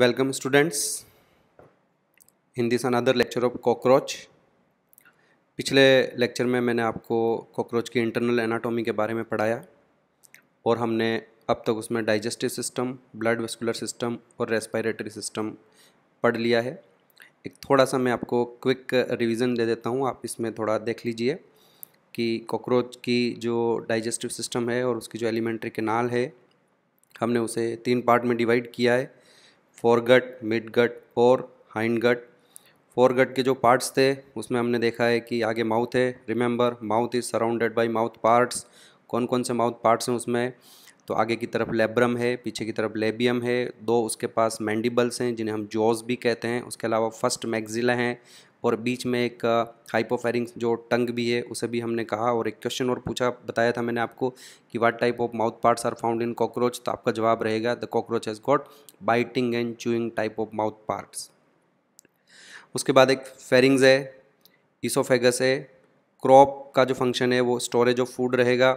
Welcome students in this another lecture of cockroach पिछले lecture में मैंने आपको कॉकरोच की इंटरनल एनाटॉमी के बारे में पढ़ाया और हमने अब तक उसमें digestive system blood vascular system और रेस्पिरेटरी सिस्टम पढ़ लिया है एक थोड़ा सा मैं आपको क्विक रिवीजन दे देता हूँ आप इसमें थोड़ा देख लीजिए कि कॉकरोच की जो डाइजेस्टिव सिस्टम है और उसकी जो एलिमेंट्री केनाल है हमने उसे तीन पार्ट में डिवाइड किया है फोरगट हाइंड और फोर फोरगट के जो पार्ट्स थे उसमें हमने देखा है कि आगे माउथ है remember mouth is surrounded by mouth parts कौन कौन से माउथ पार्ट्स हैं उसमें तो आगे की तरफ लेब्रम है पीछे की तरफ लेबियम है दो उसके पास मैंडिबल्स हैं जिन्हें हम जॉज भी कहते हैं उसके अलावा फर्स्ट मैगजिला हैं और बीच में एक हाइपोफेरिंग जो टंग भी है उसे भी हमने कहा और एक क्वेश्चन और पूछा बताया था मैंने आपको कि what type of mouth parts are found in cockroach तो आपका जवाब रहेगा the cockroach has got biting and chewing type of mouth parts उसके बाद एक फेरिंग्स है इसोफेगस है क्रॉप का जो फंक्शन है वो स्टोरेज ऑफ फूड रहेगा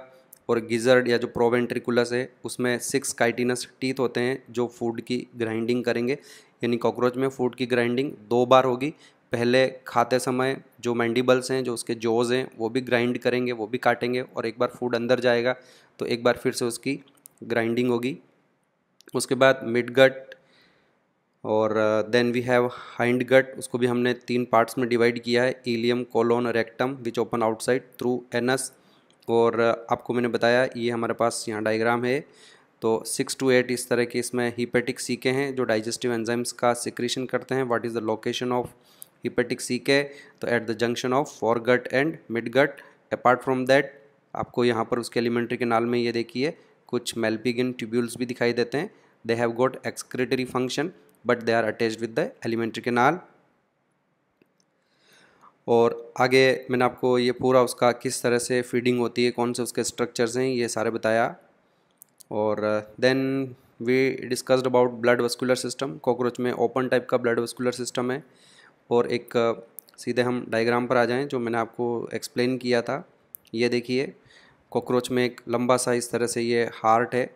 और गिजर्ड या जो प्रोवेंट्रिकुलस है उसमें सिक्स काइटिनस टीथ होते हैं जो फूड की ग्राइंडिंग करेंगे यानी कॉकरोच में फूड की ग्राइंडिंग दो बार होगी पहले खाते समय जो मैंडिबल्स हैं जो उसके जोज हैं वो भी ग्राइंड करेंगे वो भी काटेंगे और एक बार फूड अंदर जाएगा तो एक बार फिर से उसकी ग्राइंडिंग होगी उसके बाद मिड गट और then we have hind gut उसको भी हमने तीन पार्ट्स में डिवाइड किया है ileum colon rectum which open outside through anus और uh, आपको मैंने बताया ये हमारे पास यहाँ डायग्राम है तो सिक्स टू एट इस तरह के इसमें हीपेटिक सीके हैं जो डाइजेस्टिव एंजाइम्स का सिक्रीशन करते हैं what is the location of hepatic caeca तो at the junction of fore gut and mid gut apart from that आपको यहाँ पर उसके एलिमेंट्री के नाल में ये देखिए कुछ मेल्पिगिन ट्यूब्यूल्स भी दिखाई देते हैं they have got excretory function but they are attach with the alimentary canal और आगे मैंने आपको ये पूरा उसका किस तरह से फीडिंग होती है कौन से उसके स्ट्रक्चर्स हैं ये सारे बताया और then we discussed about blood vascular system cockroach में ओपन टाइप का ब्लड वस्कुलर सिस्टम है और एक सीधे हम डायग्राम पर आ जाएं जो मैंने आपको एक्सप्लेन किया था ये देखिए कॉकरोच में एक लंबा सा इस तरह से ये हार्ट है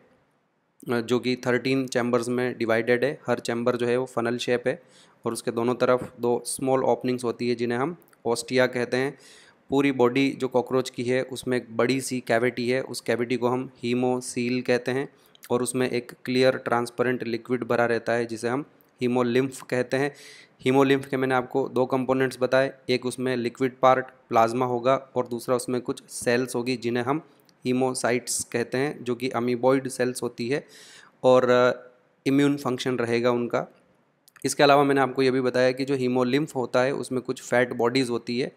जो कि थर्टीन चैम्बर्स में डिवाइडेड है हर चैम्बर जो है वो फनल शेप है और उसके दोनों तरफ दो स्मॉल ओपनिंग्स होती है जिन्हें हम ओस्टिया कहते हैं पूरी बॉडी जो कॉकरोच की है उसमें एक बड़ी सी कैविटी है उस कैविटी को हम हीमो सील कहते हैं और उसमें एक क्लियर ट्रांसपेरेंट लिक्विड भरा रहता है जिसे हम हीमोलिम्फ कहते हैं हीमोलिम्फ के मैंने आपको दो कंपोनेंट्स बताए एक उसमें लिक्विड पार्ट प्लाज्मा होगा और दूसरा उसमें कुछ सेल्स होगी जिन्हें हम हीमोसाइट्स कहते हैं जो कि अमीबॉइड सेल्स होती है और इम्यून फंक्शन रहेगा उनका इसके अलावा मैंने आपको ये भी बताया कि जो हीमोलिम्फ होता है उसमें कुछ फैट बॉडीज़ होती है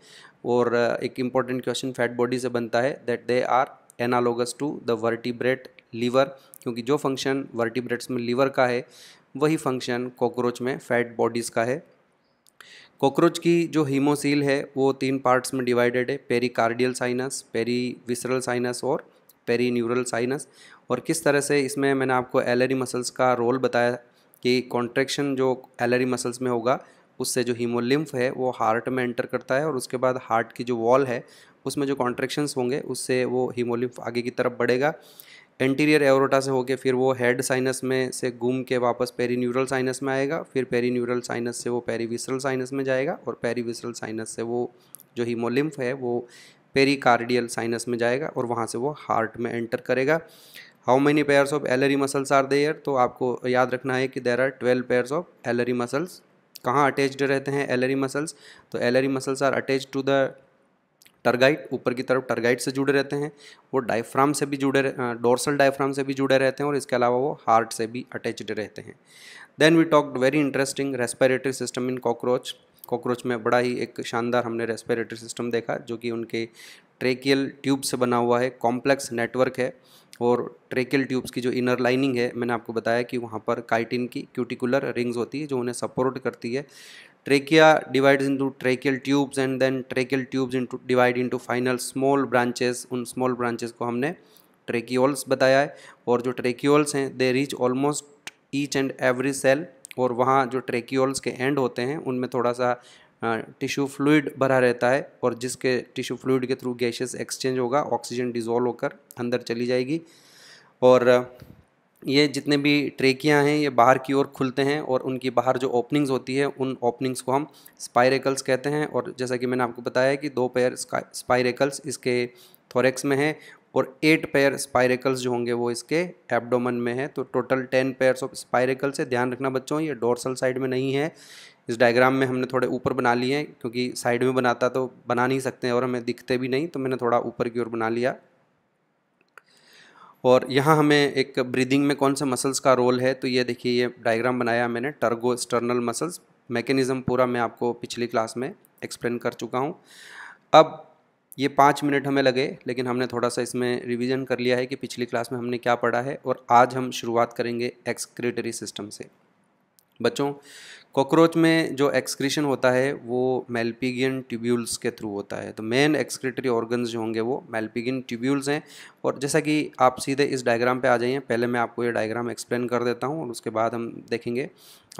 और एक इम्पॉर्टेंट क्वेश्चन फैट बॉडी से बनता है that they are analogous to the vertebrate liver क्योंकि जो फंक्शन वर्टिब्रेट्स में लीवर का है वही फंक्शन कॉकरोच में फैट बॉडीज़ का है कॉकरोच की जो हीमोसील है वो तीन पार्ट्स में डिवाइडेड है pericardial sinus perivisceral sinus और पेरी न्यूरल साइनस और किस तरह से इसमें मैंने आपको एलरी मसल्स का रोल बताया कि कॉन्ट्रेक्शन जो एलरी मसल्स में होगा उससे जो हीमोलिम्फ है वो हार्ट में एंटर करता है और उसके बाद हार्ट की जो वॉल है उसमें जो कॉन्ट्रेक्शंस होंगे उससे वो हीमोलिम्फ आगे की तरफ बढ़ेगा एंटीरियर एवरोटा से होके फिर वो हेड साइनस में से घूम के वापस न्यूरल साइनस में आएगा फिर न्यूरल साइनस से वो पेरीविसरल साइनस में जाएगा और पेरीविसरल साइनस से वो जो हीमोलिम्फ है वो पेरिकार्डियल साइनस में जाएगा और वहाँ से वो हार्ट में एंटर करेगा how many pairs of alary muscles are there तो आपको याद रखना है कि there are twelve pairs of alary muscles कहाँ अटैच्ड रहते हैं एलरी मसल्स तो alary muscles are attach to the tergite ऊपर की तरफ टर्गाइट से जुड़े रहते हैं वो डायफ्राम से भी जुड़े डोर्सल डायफ्राम से भी जुड़े रहते हैं और इसके अलावा वो हार्ट से भी अटैच्ड रहते हैं then we talked very interesting respiratory system in cockroach cockroach में बड़ा ही एक शानदार हमने रेस्पिरेटरी सिस्टम देखा जो कि उनके ट्रेकियल ट्यूब से बना हुआ है कॉम्प्लेक्स नेटवर्क है और ट्रेकियल ट्यूब्स की जो इनर लाइनिंग है मैंने आपको बताया कि वहाँ पर काइटिन की क्यूटिकुलर रिंग्स होती है जो उन्हें सपोर्ट करती है Trachea divides into tracheal tubes and then tracheal tubes into divide into final small branches. उन small branches को हमने ट्रेक्योल्स बताया है और जो ट्रेक्योल्स हैं they reach almost each and every cell और वहाँ जो ट्रेक्योल्स के एंड होते हैं उनमें थोड़ा सा टिश्यू फ्लूड भरा रहता है और जिसके टिश्यू फ्लूड के थ्रू गैसेस एक्सचेंज होगा ऑक्सीजन डिजोल्व होकर अंदर चली जाएगी और ये जितने भी ट्रेकियाँ हैं ये बाहर की ओर खुलते हैं और उनकी बाहर जो ओपनिंग्स होती है उन ओपनिंग्स को हम स्पायरेकल्स कहते हैं और जैसा कि मैंने आपको बताया कि दो पैर स्पायरेकल्स इसके थोरेक्स में है और एट पेयर स्पायरेकल्स जो होंगे वो इसके एब्डोमन में है तो total ten pairs of spiracles है ध्यान रखना बच्चों ये डोरसल साइड में नहीं है इस डायग्राम में हमने थोड़े ऊपर बना लिए हैं क्योंकि साइड में बनाता तो बना नहीं सकते और हमें दिखते भी नहीं तो मैंने थोड़ा ऊपर की ओर बना लिया और यहाँ हमें एक ब्रीदिंग में कौन से मसल्स का रोल है तो ये देखिए ये डायग्राम बनाया मैंने टर्गो एक्सटर्नल मसल्स मैकेनिज़्म पूरा मैं आपको पिछली क्लास में एक्सप्लेन कर चुका हूँ अब ये पाँच मिनट हमें लगे लेकिन हमने थोड़ा सा इसमें रिवीजन कर लिया है कि पिछली क्लास में हमने क्या पढ़ा है और आज हम शुरुआत करेंगे एक्सक्रेटरी सिस्टम से बच्चों कॉकरोच में जो एक्सक्रीशन होता है वो मेल्पिगियन ट्यूब्यूल्स के थ्रू होता है तो मेन एक्सक्रीटरी ऑर्गन्स जो होंगे वो मेल्पिगियन ट्यूब्यूल्स हैं और जैसा कि आप सीधे इस डायग्राम पे आ जाइए पहले मैं आपको ये डायग्राम एक्सप्लेन कर देता हूँ और उसके बाद हम देखेंगे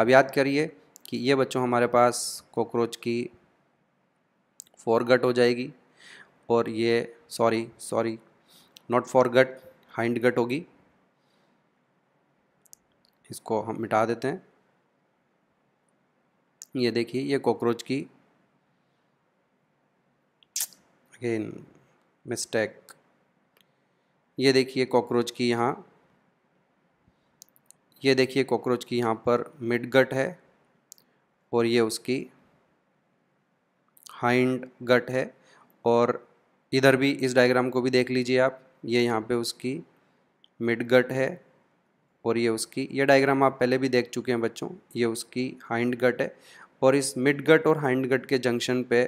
अब याद करिए कि ये बच्चों हमारे पास कॉकरोच की फॉरगट हो जाएगी और ये sorry sorry not foregut hind gut होगी इसको हम मिटा देते हैं ये देखिए ये कॉकरोच की अगेन मिस्टेक ये देखिए कॉकरोच की यहाँ ये देखिए कॉकरोच की यहाँ पर मिड गट है और ये उसकी हाइंड गट है और इधर भी इस डायग्राम को भी देख लीजिए आप ये यहाँ पे उसकी मिड गट है और ये उसकी ये डायग्राम आप पहले भी देख चुके हैं बच्चों ये उसकी हाइंड गट है और इस मिड गट और हाइंड गट के जंक्शन पे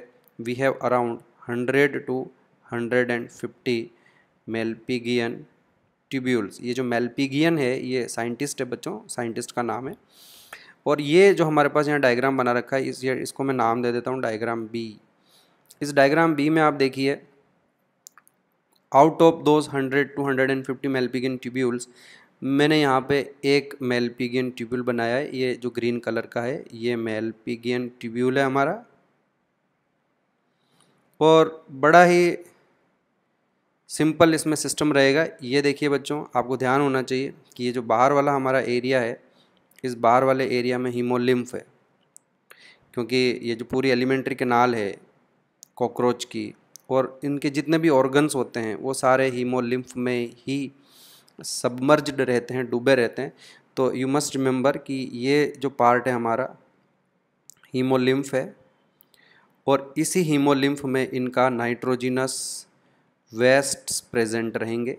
we have around hundred to hundred and fifty tubules ये जो मेलपीगियन है ये साइंटिस्ट है बच्चों साइंटिस्ट का नाम है और ये जो हमारे पास यहाँ डायग्राम बना रखा है इस ये इसको मैं नाम दे देता हूँ डायग्राम बी इस डायग्राम बी में आप देखिए out of those hundred to hundred and fifty malpighian tubules मैंने यहाँ पे एक मेलपिगियन ट्यूब्यूल बनाया है ये जो ग्रीन कलर का है ये मेलपिगियन ट्यूब्यूल है हमारा और बड़ा ही सिंपल इसमें सिस्टम रहेगा ये देखिए बच्चों आपको ध्यान होना चाहिए कि ये जो बाहर वाला हमारा एरिया है इस बाहर वाले एरिया में हीमोलिम्फ है क्योंकि ये जो पूरी एलिमेंट्री कनाल है कॉकरोच की और इनके जितने भी ऑर्गन्स होते हैं वो सारे हीमोलिम्फ में ही सबमर्ज्ड रहते हैं डूबे रहते हैं तो यू मस्ट रिमेंबर कि ये जो पार्ट है हमारा हीमोलिम्फ है और इसी हीमोलिम्फ में इनका नाइट्रोजिनस वेस्ट्स प्रेजेंट रहेंगे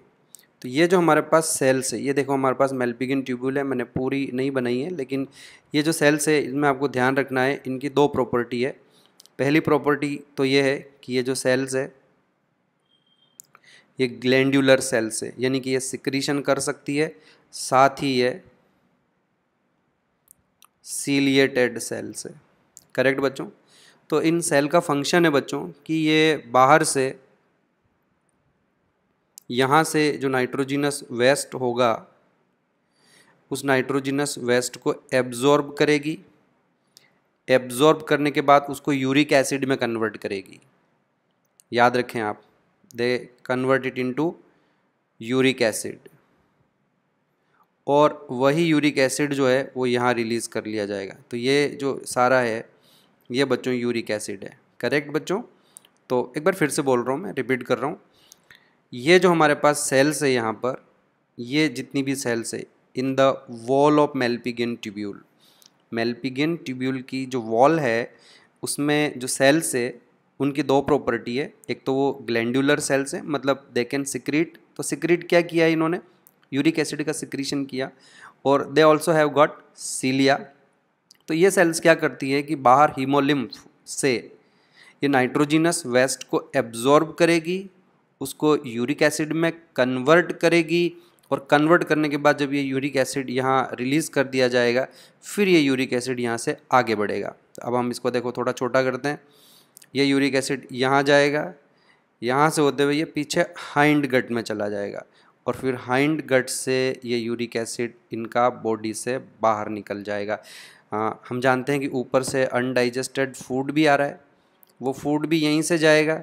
तो ये जो हमारे पास सेल्स है ये देखो हमारे पास मेल्पिगिन ट्यूब्यूल है मैंने पूरी नहीं बनाई है लेकिन ये जो सेल्स है इसमें आपको ध्यान रखना है इनकी दो प्रॉपर्टी है पहली प्रॉपर्टी तो ये है कि ये जो सेल्स है ये ग्लैंडुलर सेल से यानी कि ये सिक्रीशन कर सकती है साथ ही ये सीलिएटेड सेल से करेक्ट बच्चों तो इन सेल का फंक्शन है बच्चों कि ये बाहर से यहाँ से जो नाइट्रोजिनस वेस्ट होगा उस नाइट्रोजिनस वेस्ट को एब्जॉर्ब करेगी एब्जॉर्ब करने के बाद उसको यूरिक एसिड में कन्वर्ट करेगी याद रखें आप they convert it into uric acid और वही यूरिक एसिड जो है वो यहाँ रिलीज़ कर लिया जाएगा तो ये जो सारा है ये बच्चों यूरिक एसिड है करेक्ट बच्चों तो एक बार फिर से बोल रहा हूँ मैं रिपीट कर रहा हूँ ये जो हमारे पास सेल्स है यहाँ पर ये जितनी भी सेल्स है in the wall of malpighian tubule malpighian tubule की जो वॉल है उसमें जो सेल्स है उनकी दो प्रॉपर्टी है एक तो वो ग्लैंडुलर सेल्स हैं मतलब दे कैन सिक्रीट तो सिक्रीट क्या किया इन्होंने यूरिक एसिड का सिक्रीशन किया और they also have got cilia तो ये सेल्स क्या करती है कि बाहर हीमोलिम्फ से ये नाइट्रोजिनस वेस्ट को एब्जॉर्ब करेगी उसको यूरिक एसिड में कन्वर्ट करेगी और कन्वर्ट करने के बाद जब ये यूरिक एसिड यहाँ रिलीज़ कर दिया जाएगा फिर ये यूरिक एसिड यहाँ से आगे बढ़ेगा अब हम इसको देखो थोड़ा छोटा करते हैं ये यूरिक एसिड यहाँ जाएगा यहाँ से होते हुए ये पीछे हाइंड गट में चला जाएगा और फिर हाइंड गट से ये यूरिक एसिड इनका बॉडी से बाहर निकल जाएगा आ, हम जानते हैं कि ऊपर से अनडाइजेस्टेड फूड भी आ रहा है वो फूड भी यहीं से जाएगा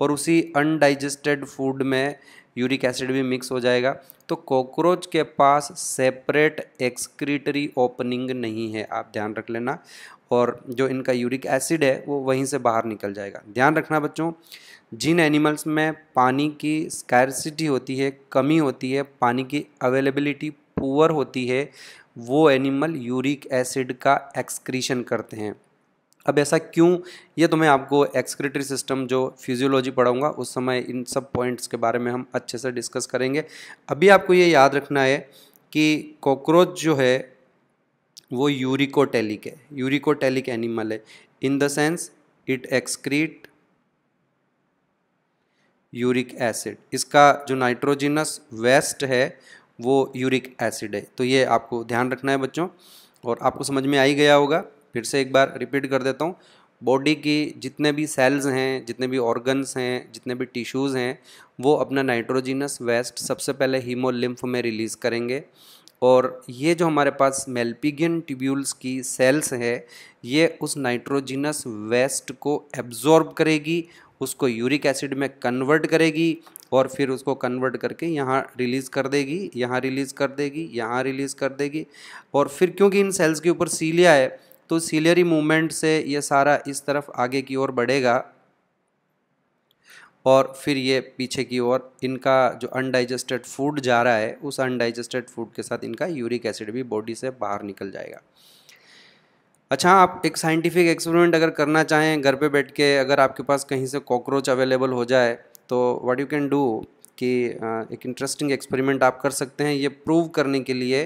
और उसी अनडाइजेस्टेड फूड में यूरिक एसिड भी मिक्स हो जाएगा तो कॉकरोच के पास सेपरेट एक्सक्रीटरी ओपनिंग नहीं है आप ध्यान रख लेना और जो इनका यूरिक एसिड है वो वहीं से बाहर निकल जाएगा ध्यान रखना बच्चों जिन एनिमल्स में पानी की स्कैरसिटी होती है कमी होती है पानी की अवेलेबिलिटी पुअर होती है वो एनिमल यूरिक एसिड का एक्सक्रीशन करते हैं अब ऐसा क्यों ये तो मैं आपको एक्सक्रेटरी सिस्टम जो फिजियोलॉजी पढ़ाऊँगा उस समय इन सब पॉइंट्स के बारे में हम अच्छे से डिस्कस करेंगे अभी आपको ये याद रखना है कि कॉकरोच जो है वो यूरिकोटेलिक है यूरिकोटेलिक एनिमल है in the sense it excrete uric acid इसका जो नाइट्रोजिनस वेस्ट है वो यूरिक एसिड है तो ये आपको ध्यान रखना है बच्चों और आपको समझ में आ ही गया होगा फिर से एक बार रिपीट कर देता हूँ बॉडी की जितने भी सेल्स हैं जितने भी ऑर्गन्स हैं जितने भी टिश्यूज़ हैं वो अपना नाइट्रोजिनस वेस्ट सबसे पहले हीमोलिम्फ में रिलीज़ करेंगे और ये जो हमारे पास मेल्पिगियन ट्यूब्यूल्स की सेल्स है ये उस नाइट्रोजिनस वेस्ट को एब्जॉर्ब करेगी उसको यूरिक एसिड में कन्वर्ट करेगी और फिर उसको कन्वर्ट करके यहाँ रिलीज़ कर देगी यहाँ रिलीज़ कर देगी यहाँ रिलीज़ कर देगी और फिर क्योंकि इन सेल्स के ऊपर सीलिया है तो सीलियरी मूवमेंट से ये सारा इस तरफ आगे की ओर बढ़ेगा और फिर ये पीछे की ओर इनका जो अनडाइजेस्टेड फूड जा रहा है उस अनडाइजेस्टेड फूड के साथ इनका यूरिक एसिड भी बॉडी से बाहर निकल जाएगा अच्छा आप एक साइंटिफिक एक्सपेरिमेंट अगर करना चाहें घर पे बैठ के अगर आपके पास कहीं से कॉकरोच अवेलेबल हो जाए तो व्हाट यू कैन डू कि एक इंटरेस्टिंग एक्सपेरिमेंट आप कर सकते हैं ये प्रूव करने के लिए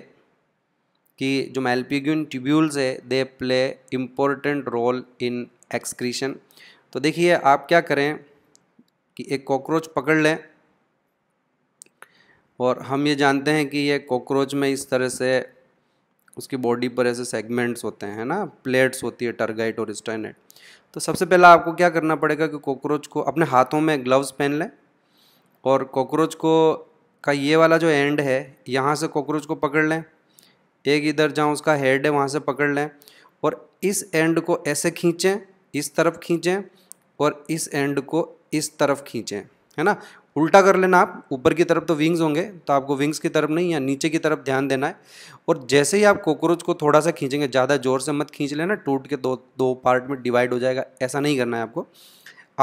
कि जो मेल्पिग्यून ट्यूब्यूल्स है they play important role in excretion तो देखिए आप क्या करें कि एक कॉकरोच पकड़ लें और हम ये जानते हैं कि ये कॉकरोच में इस तरह से उसकी बॉडी पर ऐसे सेगमेंट्स होते हैं ना प्लेट्स होती है टर्गाइट और स्टाइनेट तो सबसे पहला आपको क्या करना पड़ेगा कि कॉकरोच को अपने हाथों में ग्लव्स पहन लें और कॉकरोच को का ये वाला जो एंड है यहाँ से कॉकरोच को पकड़ लें एक इधर जहाँ उसका हेड है वहाँ से पकड़ लें और इस एंड को ऐसे खींचें इस तरफ खींचें और इस एंड को इस तरफ खींचें है ना उल्टा कर लेना आप ऊपर की तरफ तो विंग्स होंगे तो आपको विंग्स की तरफ नहीं या नीचे की तरफ ध्यान देना है और जैसे ही आप कॉकरोच को थोड़ा सा खींचेंगे ज़्यादा जोर से मत खींच लेना टूट के दो दो पार्ट में डिवाइड हो जाएगा ऐसा नहीं करना है आपको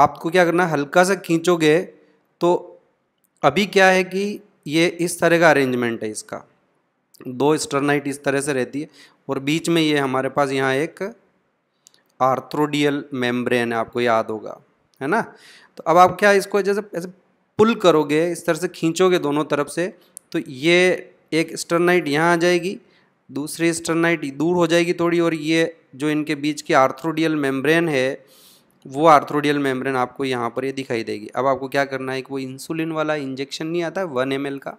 आपको क्या करना है हल्का सा खींचोगे तो अभी क्या है कि ये इस तरह का अरेंजमेंट है इसका दो स्टरनाइट इस तरह से रहती है और बीच में ये हमारे पास यहाँ एक आर्थ्रोडियल मेम्ब्रेन है आपको याद होगा है ना तो अब आप क्या इसको जैसे ऐसे पुल करोगे इस तरह से खींचोगे दोनों तरफ से तो ये एक स्टरनाइट यहाँ आ जाएगी दूसरी स्टरनाइट दूर हो जाएगी थोड़ी और ये जो इनके बीच की आर्थ्रोडियल मेम्ब्रेन है वो आर्थ्रोडियल मेम्ब्रेन आपको यहाँ पर ये दिखाई देगी अब आपको क्या करना है कि वो इंसुलिन वाला इंजेक्शन नहीं आता है वन एम का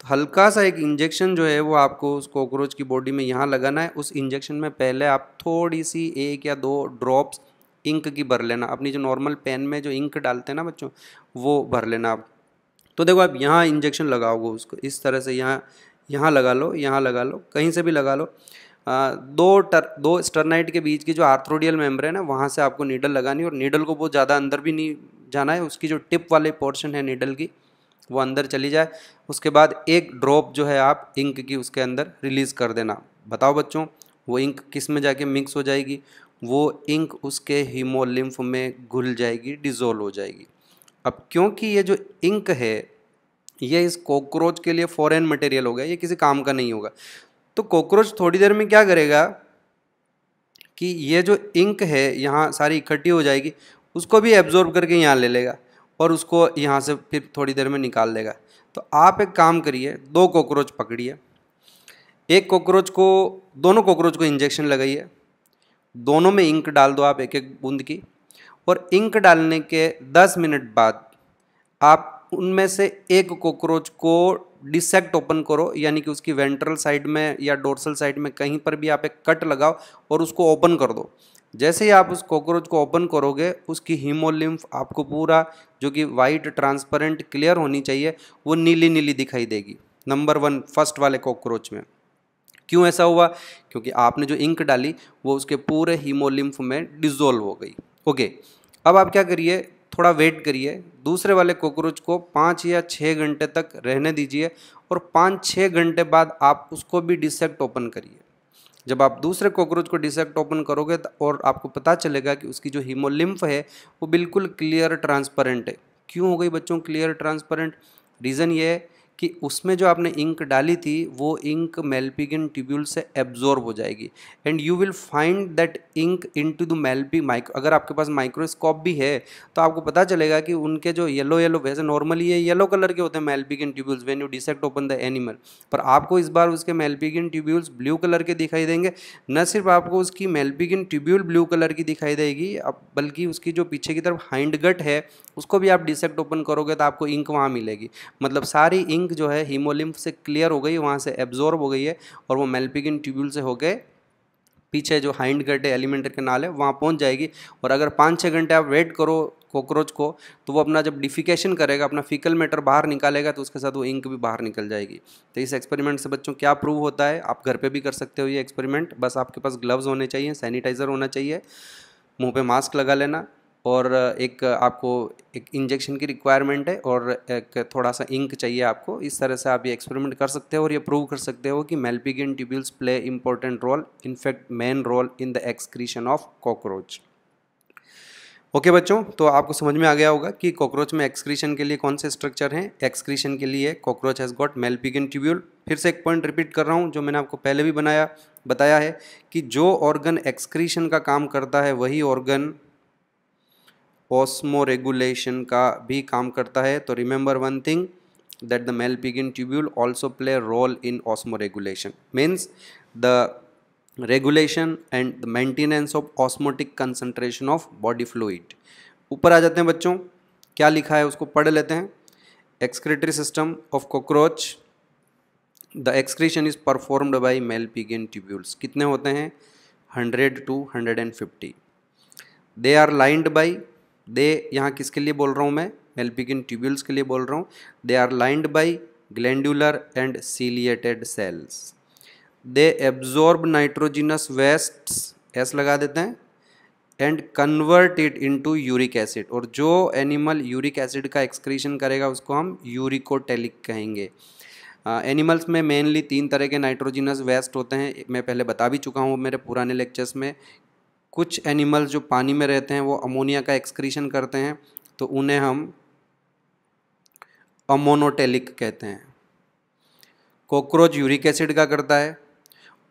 तो हल्का सा एक इंजेक्शन जो है वो आपको उस कॉकरोच की बॉडी में यहाँ लगाना है उस इंजेक्शन में पहले आप थोड़ी सी एक या दो ड्रॉप्स इंक की भर लेना अपनी जो नॉर्मल पेन में जो इंक डालते हैं ना बच्चों वो भर लेना आप तो देखो आप यहाँ इंजेक्शन लगाओगे उसको इस तरह से यहाँ यहाँ लगा लो यहाँ लगा लो कहीं से भी लगा लो आ, दो टर दो स्टर्नाइट के बीच की जो आर्थ्रोडियल मेम्ब्रेन है ना वहाँ से आपको नीडल लगानी और नीडल को बहुत ज़्यादा अंदर भी नहीं जाना है उसकी जो टिप वाले पोर्शन है नीडल की वो अंदर चली जाए उसके बाद एक ड्रॉप जो है आप इंक की उसके अंदर रिलीज़ कर देना बताओ बच्चों वो इंक किस में जाके मिक्स हो जाएगी वो इंक उसके हीमोलिम्फ में घुल जाएगी डिज़ोल्व हो जाएगी अब क्योंकि ये जो इंक है ये इस कॉकरोच के लिए फॉरेन मटेरियल होगा ये किसी काम का नहीं होगा तो कॉकरोच थोड़ी देर में क्या करेगा कि ये जो इंक है यहाँ सारी इकट्ठी हो जाएगी उसको भी एब्जॉर्ब करके यहाँ ले लेगा और उसको यहाँ से फिर थोड़ी देर में निकाल देगा तो आप एक काम करिए दो कॉकरोच पकड़िए एक कॉकरोच को दोनों कॉकरोच को इंजेक्शन लगाइए दोनों में इंक डाल दो आप एक एक बूंद की और इंक डालने के 10 मिनट बाद आप उनमें से एक कॉकरोच को डिसेक्ट ओपन करो यानी कि उसकी वेंट्रल साइड में या डोर्सल साइड में कहीं पर भी आप एक कट लगाओ और उसको ओपन कर दो जैसे ही आप उस कॉकरोच को ओपन करोगे उसकी हीमोलिम्फ आपको पूरा जो कि वाइट ट्रांसपेरेंट क्लियर होनी चाहिए वो नीली नीली दिखाई देगी नंबर वन फर्स्ट वाले कॉकरोच में क्यों ऐसा हुआ क्योंकि आपने जो इंक डाली वो उसके पूरे हीमोलिम्फ में डिजोल्व हो गई ओके अब आप क्या करिए थोड़ा वेट करिए दूसरे वाले कॉकरोच को पाँच या छः घंटे तक रहने दीजिए और पाँच छः घंटे बाद आप उसको भी डिसेक्ट ओपन करिए जब आप दूसरे कॉकरोच को डिसेक्ट ओपन करोगे और आपको पता चलेगा कि उसकी जो हीमोलिम्फ है वो बिल्कुल क्लियर ट्रांसपेरेंट है क्यों हो गई बच्चों क्लियर ट्रांसपेरेंट रीज़न ये है कि उसमें जो आपने इंक डाली थी वो इंक मेलपिगन ट्यूब्यूल से एब्जॉर्ब हो जाएगी and you will find that ink into the malpighian अगर आपके पास माइक्रोस्कोप भी है तो आपको पता चलेगा कि उनके जो येलो येलो वैसे नॉर्मली ये येलो कलर के होते हैं malpighian tubules when you dissect open the animal पर आपको इस बार उसके मेलपिगन ट्यूब्यूल्स ब्लू कलर के दिखाई देंगे न सिर्फ आपको उसकी मेलपिगन ट्यूब्यूल ब्लू कलर की दिखाई देगी बल्कि उसकी जो पीछे की तरफ हाइंड गट है उसको भी आप डिसेक्ट ओपन करोगे तो आपको इंक वहाँ मिलेगी मतलब सारी इंक लिंक जो है हीमोलिम्फ से क्लियर हो गई वहाँ से एब्जॉर्ब हो गई है और वो मेलपिगिन ट्यूब्यूल से होके पीछे जो हाइंड गड्ढे एलिमेंटर के नाल है वहाँ पहुँच जाएगी और अगर पाँच छः घंटे आप वेट करो कॉकरोच को तो वो अपना जब डिफिकेशन करेगा अपना फिकल मैटर बाहर निकालेगा तो उसके साथ वो इंक भी बाहर निकल जाएगी तो इस एक्सपेरिमेंट से बच्चों क्या प्रूव होता है आप घर पे भी कर सकते हो ये एक्सपेरिमेंट बस आपके पास ग्लव्स होने चाहिए सैनिटाइज़र होना चाहिए मुंह पे मास्क लगा लेना और एक आपको एक इंजेक्शन की रिक्वायरमेंट है और एक थोड़ा सा इंक चाहिए आपको इस तरह से आप ये एक्सपेरिमेंट कर सकते हो और ये प्रूव कर सकते हो कि malpighian tubules play important role in fact main role in the excretion of cockroach okay बच्चों तो आपको समझ में आ गया होगा कि कॉकरोच में एक्सक्रीशन के लिए कौन से स्ट्रक्चर हैं एक्सक्रीशन के लिए cockroach has got malpighian tubule फिर से एक पॉइंट रिपीट कर रहा हूँ जो मैंने आपको पहले भी बनाया बताया है कि जो ऑर्गन एक्सक्रीशन का काम करता है वही ऑर्गन ऑस्मो रेगुलेशन का भी काम करता है तो remember one thing that the malpighian tubule also play role in osmoregulation means the regulation and the maintenance of osmotic concentration of body fluid ऊपर आ जाते हैं बच्चों क्या लिखा है उसको पढ़ लेते हैं excretory system of cockroach the excretion is performed by malpighian tubules कितने होते हैं hundred to hundred and fifty they are lined by the यहाँ किसके लिए बोल रहा हूँ मैं मेल्पिकिन ट्यूब्यूल्स के लिए बोल रहा हूँ they are lined by glandular and ciliated cells they absorb nitrogenous wastes एस लगा देते हैं and convert it into uric acid और जो एनिमल यूरिक एसिड का एक्सक्रीशन करेगा उसको हम यूरिकोटेलिक कहेंगे एनिमल्स uh, में मेनली तीन तरह के नाइट्रोजिनस वेस्ट होते हैं मैं पहले बता भी चुका हूँ मेरे पुराने लेक्चर्स में कुछ एनिमल जो पानी में रहते हैं वो अमोनिया का एक्सक्रीशन करते हैं तो उन्हें हम अमोनोटेलिक कहते हैं कॉकरोच यूरिक एसिड का करता है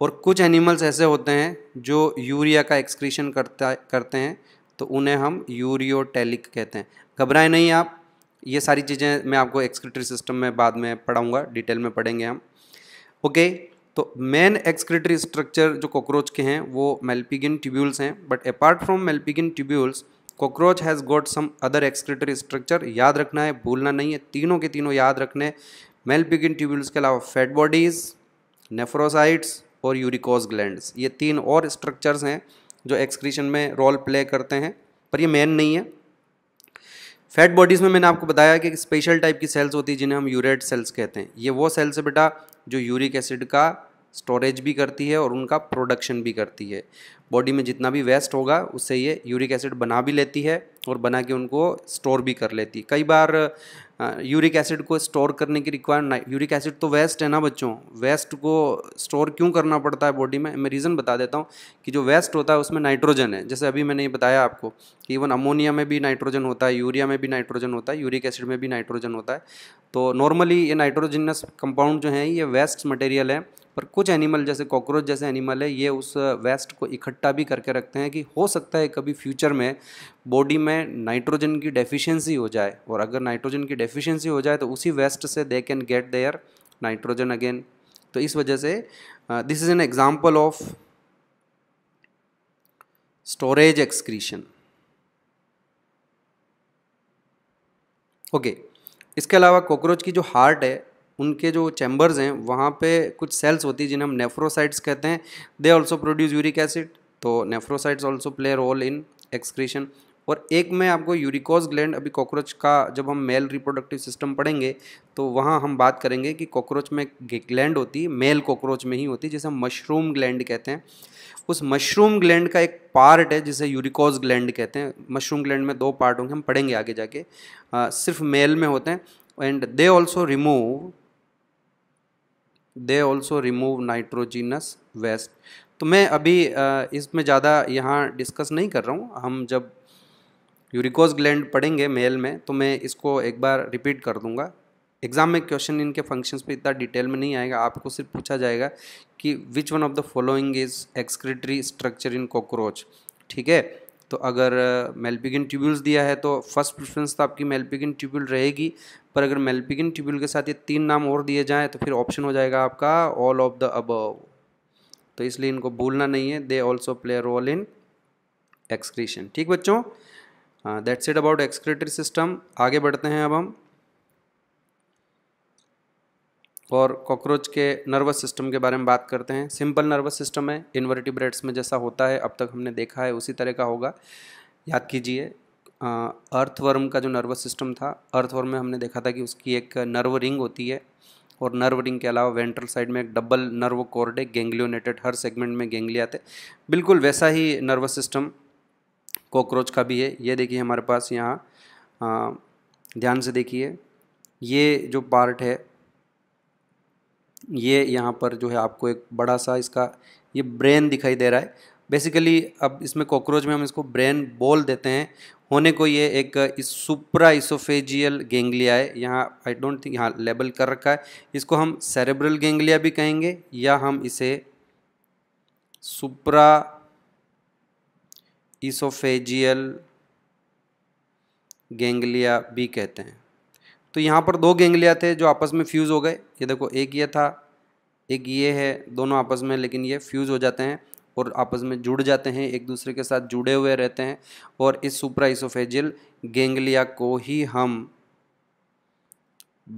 और कुछ एनिमल्स ऐसे होते हैं जो यूरिया का एक्सक्रीशन करता करते हैं तो उन्हें हम यूरियोटेलिक कहते हैं घबराएं नहीं आप ये सारी चीज़ें मैं आपको एक्सक्रीटरी सिस्टम में बाद में पढ़ाऊँगा डिटेल में पढ़ेंगे हम ओके तो मेन एक्सक्रेटरी स्ट्रक्चर जो कॉकरोच के हैं वो मेल्पिगिन ट्यूब्यूल्स हैं but apart from malpighian tubules cockroach has got some other excretory structure याद रखना है भूलना नहीं है तीनों के तीनों याद रखने मेल्पिगिन ट्यूब्यूल्स के अलावा फैट बॉडीज़ नेफ्रोसाइट्स और यूरिकोज ग्लैंड ये तीन और स्ट्रक्चर्स हैं जो एक्सक्रीशन में रोल प्ले करते हैं पर ये मेन नहीं है फैट बॉडीज़ में मैंने आपको बताया कि स्पेशल टाइप की सेल्स होती है जिन्हें हम यूरेट सेल्स कहते हैं ये वो सेल्स है बेटा जो यूरिक एसिड का स्टोरेज भी करती है और उनका प्रोडक्शन भी करती है बॉडी में जितना भी वेस्ट होगा उससे ये यूरिक एसिड बना भी लेती है और बना के उनको स्टोर भी कर लेती कई बार यूरिक एसिड को स्टोर करने की रिक्वायरमेंट यूरिक एसिड तो वेस्ट है ना बच्चों वेस्ट को स्टोर क्यों करना पड़ता है बॉडी में मैं रीज़न बता देता हूँ कि जो वेस्ट होता है उसमें नाइट्रोजन है जैसे अभी मैंने ये बताया आपको कि इवन अमोनिया में भी नाइट्रोजन होता है यूरिया में भी नाइट्रोजन होता है यूरिक एसिड में भी नाइट्रोजन होता है तो नॉर्मली ये नाइट्रोजनस कंपाउंड जो है ये वेस्ट मटेरियल है पर कुछ एनिमल जैसे कॉकरोच जैसे एनिमल है ये उस वेस्ट को इकट्ठा इकट्ठा भी करके रखते हैं कि हो सकता है कभी फ्यूचर में बॉडी में नाइट्रोजन की डेफिशिएंसी हो जाए और अगर नाइट्रोजन की डेफिशिएंसी हो जाए तो उसी वेस्ट से they can get their nitrogen again तो इस वजह से this is an example of storage excretion okay इसके अलावा कॉकरोच की जो हार्ट है उनके जो चैम्बर्स हैं वहाँ पे कुछ सेल्स होती हैं जिन्हें हम नेफ्रोसाइट्स कहते हैं they also produce uric acid तो nephrocytes also play role in excretion और एक में आपको यूरिकोज ग्लैंड अभी कॉकरोच का जब हम मेल रिप्रोडक्टिव सिस्टम पढ़ेंगे तो वहाँ हम बात करेंगे कि कॉकरोच में ग्लैंड होती है मेल कॉकरोच में ही होती है जिसे हम मशरूम ग्लैंड कहते हैं उस मशरूम ग्लैंड का एक पार्ट है जिसे यूरिकोज ग्लैंड कहते हैं मशरूम ग्लैंड में दो पार्ट होंगे हम पढ़ेंगे आगे जाके आ, सिर्फ मेल में होते हैं and they also remove they also remove nitrogenous waste तो मैं अभी इसमें ज़्यादा यहाँ डिस्कस नहीं कर रहा हूँ हम जब यूरिकोज ग्लैंड पढ़ेंगे मेल में तो मैं इसको एक बार रिपीट कर दूंगा एग्जाम में क्वेश्चन इनके फंक्शंस पे इतना डिटेल में नहीं आएगा आपको सिर्फ पूछा जाएगा कि which one of the following is excretory structure in cockroach ठीक है तो अगर मेलपिगिन ट्यूब्यूल्स दिया है तो फर्स्ट प्रेफरेंस तो आपकी मेलपिगिन ट्यूब्यूल रहेगी पर अगर मेलपिगिन ट्यूब्यूल के साथ ये तीन नाम और दिए जाएँ तो फिर ऑप्शन हो जाएगा आपका ऑल ऑफ द अबव तो इसलिए इनको भूलना नहीं है they also play role in excretion ठीक बच्चों that's it about excretory system आगे बढ़ते हैं अब हम और कॉकरोच के नर्वस सिस्टम के बारे में बात करते हैं सिंपल नर्वस सिस्टम है इन्वर्टिब्रेट्स में जैसा होता है अब तक हमने देखा है उसी तरह का होगा याद कीजिए अर्थवर्म का जो नर्वस सिस्टम था अर्थवर्म में हमने देखा था कि उसकी एक नर्व रिंग होती है और नर्व रिंग के अलावा वेंट्रल साइड में एक डबल नर्व कोर्ड है गैंग्लियोनेटेड हर सेगमेंट में गेंगलिया आते बिल्कुल वैसा ही नर्वस सिस्टम कॉकरोच का भी है ये देखिए हमारे पास यहाँ ध्यान से देखिए ये जो पार्ट है ये यहाँ पर जो है आपको एक बड़ा सा इसका ये ब्रेन दिखाई दे रहा है बेसिकली अब इसमें कॉकरोच में हम इसको ब्रेन बोल देते हैं होने को ये एक सुप्रा इसोफेजियल गेंग्लिया है यहाँ आई डोंट थिंक यहाँ लेबल कर रखा है इसको हम सेरेब्रल गेंग्लिया भी कहेंगे या हम इसे सुप्रा इसोफेजियल गेंग्लिया भी कहते हैं तो यहाँ पर दो गेंग्लिया थे जो आपस में फ्यूज़ हो गए ये देखो एक ये था एक ये है दोनों आपस में लेकिन ये फ्यूज़ हो जाते हैं और आपस में जुड़ जाते हैं एक दूसरे के साथ जुड़े हुए रहते हैं और इस सुप्राइसोफेजियल गेंगलिया को ही हम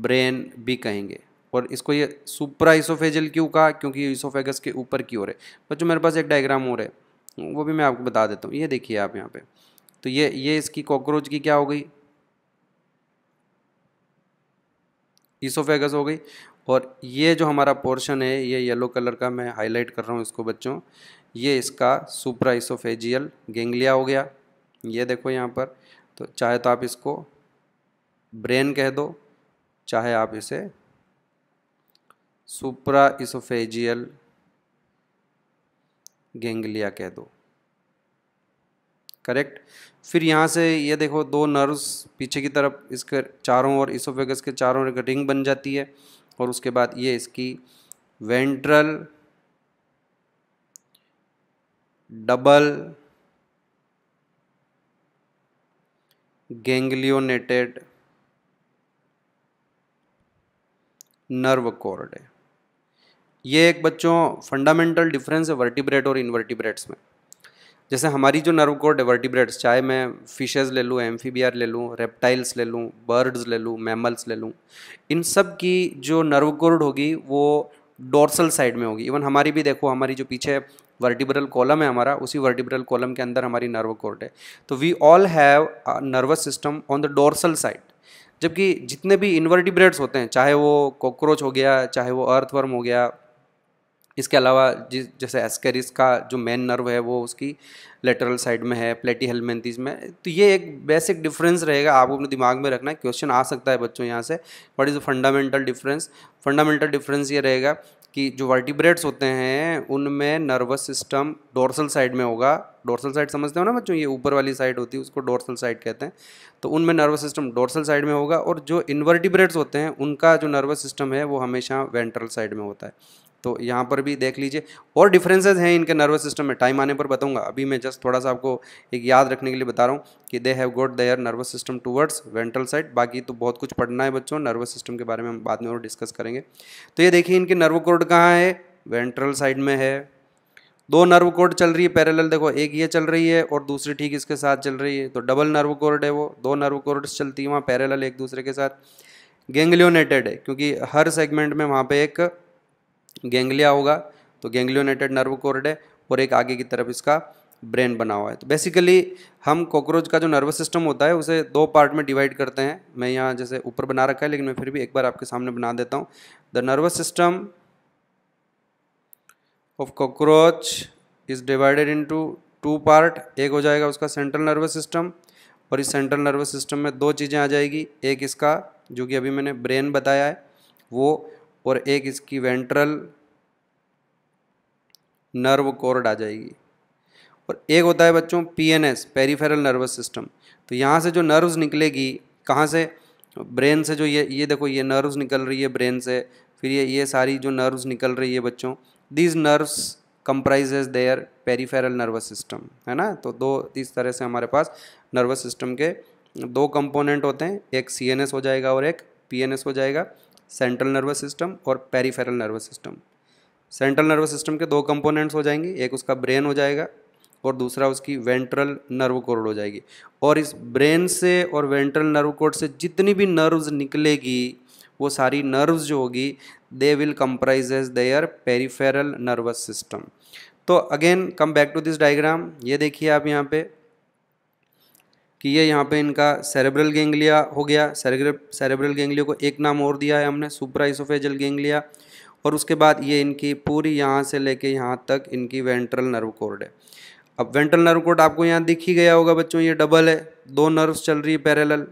ब्रेन भी कहेंगे और इसको ये सुप्राइसोफेजियल क्यों कहा क्योंकि इसोफेगस के ऊपर की ओर है बच्चों मेरे पास एक डायग्राम हो रहा है वो भी मैं आपको बता देता हूँ ये देखिए आप यहाँ पे तो ये ये इसकी कॉकरोच की क्या हो गई ईसोफेगस हो गई और ये जो हमारा पोर्शन है ये येलो कलर का मैं हाईलाइट कर रहा हूँ इसको बच्चों ये इसका इसोफेजियल गेंगलिया हो गया ये देखो यहाँ पर तो चाहे तो आप इसको ब्रेन कह दो चाहे आप इसे सुप्रा इसोफेजियल गेंगलिया कह दो करेक्ट फिर यहाँ से ये देखो दो नर्व्स पीछे की तरफ इसके चारों ओर इसोफेगस के चारों ओर रिंग बन जाती है और उसके बाद ये इसकी ventral double ganglionated nerve cord है ये एक बच्चों फंडामेंटल डिफरेंस है वर्टिब्रेट और इनवर्टिब्रेट्स में जैसे हमारी जो नर्व कॉर्ड है वर्टिब्रेट्स चाहे मैं फिशेज ले लूँ एम ले लूँ रेप्टाइल्स ले लूँ बर्ड्स ले लूँ मैमल्स ले लूँ इन सब की जो नर्व कॉर्ड होगी वो डोर्सल साइड में होगी इवन हमारी भी देखो हमारी जो पीछे वर्टिब्रल कॉलम है हमारा उसी वर्टिब्रल कॉलम के अंदर हमारी नर्व कोर्ट है तो we all have nervous system on the dorsal side जबकि जितने भी इन्वर्टिब्रेट्स होते हैं चाहे वो कॉकरोच हो गया चाहे वो अर्थवर्म हो गया इसके अलावा जिस जैसे एस्केरिस का जो मेन नर्व है वो उसकी लेटरल साइड में है प्लेटी हेलमेंथीज में तो ये एक बेसिक डिफरेंस रहेगा आपको अपने दिमाग में रखना है क्वेश्चन आ सकता है बच्चों यहाँ से what is the fundamental difference fundamental difference ये रहेगा कि जो वर्टिब्रेट्स होते हैं उनमें नर्वस सिस्टम डोर्सल साइड में होगा डोर्सल साइड समझते हो ना बच्चों ये ऊपर वाली साइड होती है उसको डोर्सल साइड कहते हैं तो उनमें नर्वस सिस्टम डोर्सल साइड में होगा और जो इन्वर्टिब्रेट्स होते हैं उनका जो नर्वस सिस्टम है वो हमेशा वेंट्रल साइड में होता है तो यहाँ पर भी देख लीजिए और डिफरेंसेस हैं इनके नर्वस सिस्टम में टाइम आने पर बताऊँगा अभी मैं जस्ट थोड़ा सा आपको एक याद रखने के लिए बता रहा हूँ कि they have got their nervous system towards ventral side बाकी तो बहुत कुछ पढ़ना है बच्चों नर्वस सिस्टम के बारे में हम बाद में और डिस्कस करेंगे तो ये देखिए इनके नर्व कोड कहाँ है वेंट्रल साइड में है दो नर्व कोड चल रही है पैरेलल देखो एक ये चल रही है और दूसरी ठीक इसके साथ चल रही है तो डबल नर्व कोड है वो दो नर्व कोर्ड्स चलती है वहाँ पैरेलल एक दूसरे के साथ गेंगलियोनेटेड है क्योंकि हर सेगमेंट में वहाँ पे एक गेंगलिया होगा तो गेंगलियोनेटेड नर्व कोर्ड है और एक आगे की तरफ इसका ब्रेन बना हुआ है तो बेसिकली हम कॉकरोच का जो नर्वस सिस्टम होता है उसे दो पार्ट में डिवाइड करते हैं मैं यहाँ जैसे ऊपर बना रखा है लेकिन मैं फिर भी एक बार आपके सामने बना देता हूँ the nervous system of cockroach is divided into two part एक हो जाएगा उसका सेंट्रल नर्वस सिस्टम और इस सेंट्रल नर्वस सिस्टम में दो चीज़ें आ जाएगी एक इसका जो कि अभी मैंने ब्रेन बताया है वो और एक इसकी वेंट्रल नर्व कोर्ड आ जाएगी और एक होता है बच्चों पीएनएस पेरीफेरल नर्वस सिस्टम तो यहाँ से जो नर्व्स निकलेगी कहाँ से ब्रेन से जो ये ये देखो ये नर्व्स निकल रही है ब्रेन से फिर ये ये सारी जो नर्व्स निकल रही है बच्चों these nerves comprises their peripheral nervous system है ना तो दो इस तरह से हमारे पास नर्वस सिस्टम के दो कंपोनेंट होते हैं एक सी हो जाएगा और एक पी हो जाएगा सेंट्रल नर्वस सिस्टम और peripheral nervous system central nervous system के दो कंपोनेंट्स हो जाएंगे एक उसका ब्रेन हो जाएगा और दूसरा उसकी वेंट्रल नर्व कोर्ड हो जाएगी और इस ब्रेन से और वेंट्रल नर्व कोर्ड से जितनी भी नर्व्स निकलेगी वो सारी नर्व्स जो होगी they will comprises their peripheral nervous system तो again come back to this diagram ये देखिए आप यहाँ पे कि ये यहाँ पे इनका सेरेब्रल गेंगलिया हो गया सेरेब्रल गेंगलिया को एक नाम और दिया है हमने सुप्रा इसोफेजल गेंगलिया और उसके बाद ये इनकी पूरी यहाँ से लेके यहाँ तक इनकी वेंट्रल नर्व कोर्ड है अब वेंट्रल नर्व कोर्ड आपको यहाँ दिख ही गया होगा बच्चों ये डबल है दो नर्व्स चल रही है पैरेलल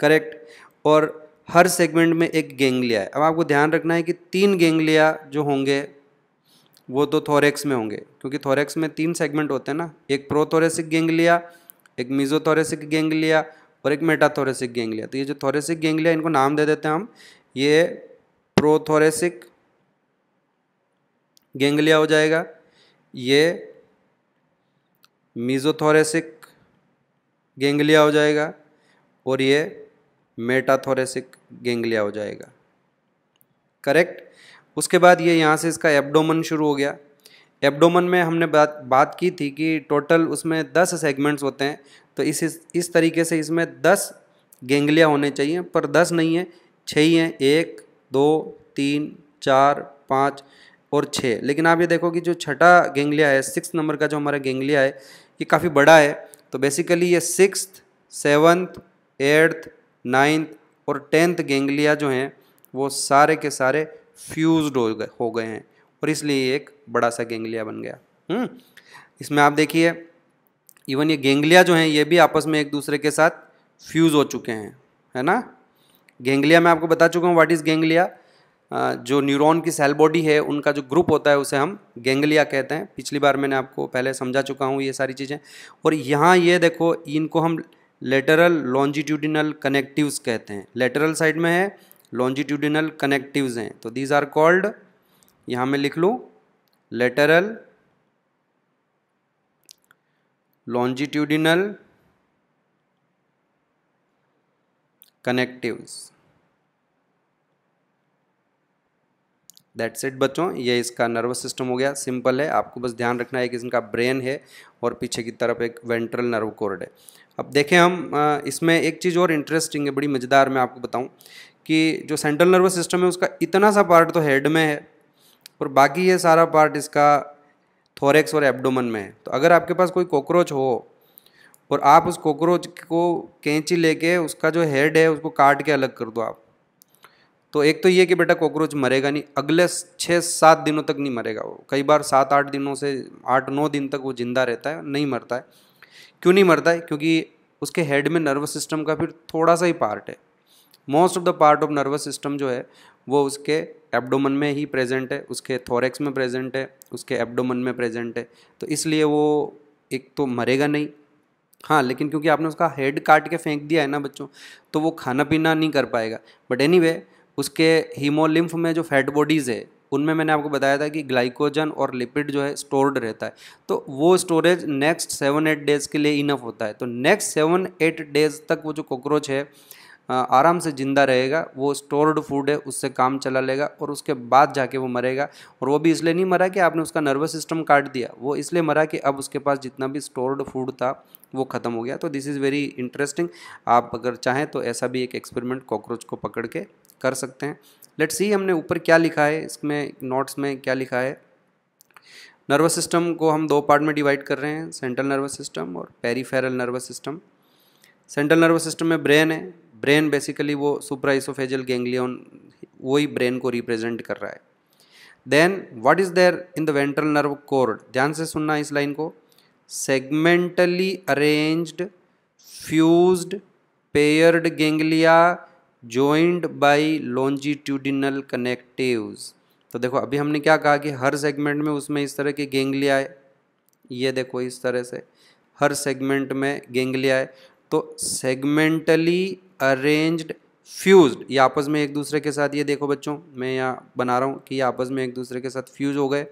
करेक्ट और हर सेगमेंट में एक गेंगलिया है अब आपको ध्यान रखना है कि तीन गेंगलिया जो होंगे वो तो थोरेक्स में होंगे क्योंकि थोरेक्स में तीन सेगमेंट होते हैं ना एक प्रोथोरेसिक गेंगलिया एक मीजोथोरेसिक गेंगलिया और एक मेटाथोरेसिक गेंगलिया तो ये जो थोरेसिक गेंगलिया इनको नाम दे देते हैं हम ये प्रोथोरेसिक गेंगलिया हो जाएगा ये मीजोथोरेसिक गेंगलिया हो जाएगा और ये मेटाथोरेसिक गेंगलिया हो जाएगा करेक्ट उसके बाद ये यहाँ से इसका एब्डोमन शुरू हो गया एब्डोमन में हमने बात बात की थी कि टोटल उसमें दस सेगमेंट्स होते हैं तो इस इस तरीके से इसमें दस गेंगलिया होने चाहिए पर दस नहीं है छः ही हैं एक दो तीन चार पाँच और छः लेकिन आप ये देखो कि जो छठा गेंगलिया है सिक्स नंबर का जो हमारा गेंगलिया है ये काफ़ी बड़ा है तो बेसिकली ये सिक्स सेवन्थ एट्थ नाइन्थ और टेंथ गेंगलिया जो हैं वो सारे के सारे फ्यूज्ड हो गए हो गए हैं और इसलिए एक बड़ा सा गेंगलिया बन गया हम्म, इसमें आप देखिए इवन ये गेंगलिया जो हैं ये भी आपस में एक दूसरे के साथ फ्यूज़ हो चुके हैं है ना गेंगलिया मैं आपको बता चुका हूँ व्हाट इज़ गेंगलिया जो न्यूरॉन की सेल बॉडी है उनका जो ग्रुप होता है उसे हम गेंगलिया कहते हैं पिछली बार मैंने आपको पहले समझा चुका हूँ ये सारी चीज़ें और यहाँ ये देखो इनको हम लेटरल लॉन्जिट्यूडिनल कनेक्टिव्स कहते हैं लेटरल साइड में है लॉन्जिट्यूडिनल कनेक्टिव्स हैं तो दीज आर कॉल्ड यहां मैं लिख लू lateral longitudinal connectives that's it बच्चों ये इसका नर्वस सिस्टम हो गया सिंपल है आपको बस ध्यान रखना है कि इसका ब्रेन है और पीछे की तरफ एक वेंट्रल नर्व कोर्ड है अब देखें हम इसमें एक चीज़ और इंटरेस्टिंग है बड़ी मज़ेदार मैं आपको बताऊं कि जो सेंट्रल नर्वस सिस्टम है उसका इतना सा पार्ट तो हेड में है और बाकी ये सारा पार्ट इसका थोरेक्स और एब्डोमन में है तो अगर आपके पास कोई कॉकरोच हो और आप उस कॉकरोच को कैंची लेके उसका जो हेड है उसको काट के अलग कर दो आप तो एक तो ये कि बेटा कॉकरोच मरेगा नहीं अगले छः सात दिनों तक नहीं मरेगा वो कई बार सात आठ दिनों से आठ नौ दिन तक वो ज़िंदा रहता है नहीं मरता है क्यों नहीं मरता है क्योंकि उसके हेड में नर्वस सिस्टम का फिर थोड़ा सा ही पार्ट है most of the part of nervous system जो है वो उसके एब्डोमन में ही प्रेजेंट है उसके थोरेक्स में प्रेजेंट है उसके एब्डोमन में प्रेजेंट है तो इसलिए वो एक तो मरेगा नहीं हाँ लेकिन क्योंकि आपने उसका हेड काट के फेंक दिया है ना बच्चों तो वो खाना पीना नहीं कर पाएगा बट एनी anyway, उसके हीमोलिम्फ में जो फैट बॉडीज़ है उनमें मैंने आपको बताया था कि ग्लाइकोजन और लिपिड जो है स्टोर्ड रहता है तो वो storage next seven eight days के लिए इनफ होता है तो नेक्स्ट सेवन एट डेज़ तक वो जो कॉकरोच है आराम से ज़िंदा रहेगा वो स्टोर्ड फूड है उससे काम चला लेगा और उसके बाद जाके वो मरेगा और वो भी इसलिए नहीं मरा कि आपने उसका नर्वस सिस्टम काट दिया वो इसलिए मरा कि अब उसके पास जितना भी स्टोर्ड फूड था वो ख़त्म हो गया तो दिस इज़ वेरी इंटरेस्टिंग आप अगर चाहें तो ऐसा भी एक एक्सपेरिमेंट कॉकरोच को पकड़ के कर सकते हैं लेट सी हमने ऊपर क्या लिखा है इसमें नोट्स में क्या लिखा है नर्वस सिस्टम को हम दो पार्ट में डिवाइड कर रहे हैं सेंट्रल नर्वस सिस्टम और peripheral nervous system central nervous system में ब्रेन है ब्रेन बेसिकली वो सुप्राइसोफेजल गैंग्लियन वही ब्रेन को रिप्रेजेंट कर रहा है then what is there in the ventral nerve cord ध्यान से सुनना इस लाइन को segmentally arranged fused paired ganglia joined by longitudinal connectives तो देखो अभी हमने क्या कहा कि हर सेगमेंट में उसमें इस तरह के गेंगलिया है ये देखो इस तरह से हर सेगमेंट में गेंगलिया है तो सेगमेंटली अरेंज्ड फ्यूज्ड ये आपस में एक दूसरे के साथ ये देखो बच्चों मैं यहाँ बना रहा हूँ कि ये आपस में एक दूसरे के साथ फ्यूज हो गए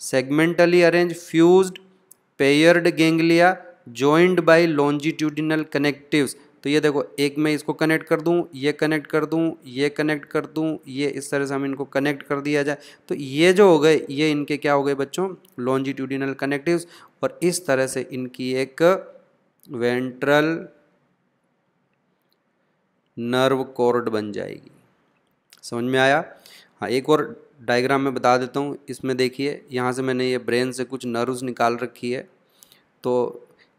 segmentally arrange fused paired ganglia joined by longitudinal connectives तो ये देखो एक मैं इसको कनेक्ट कर दूँ ये कनेक्ट कर दूँ ये कनेक्ट कर दूँ ये इस तरह से हम इनको कनेक्ट कर दिया जाए तो ये जो हो गए ये इनके क्या हो गए बच्चों लॉन्जिट्यूडिनल कनेक्टिव्स और इस तरह से इनकी एक वेंट्रल नर्व कॉर्ड बन जाएगी समझ में आया हाँ एक और डायग्राम में बता देता हूँ इसमें देखिए यहाँ से मैंने ये ब्रेन से कुछ नर्व्स निकाल रखी है तो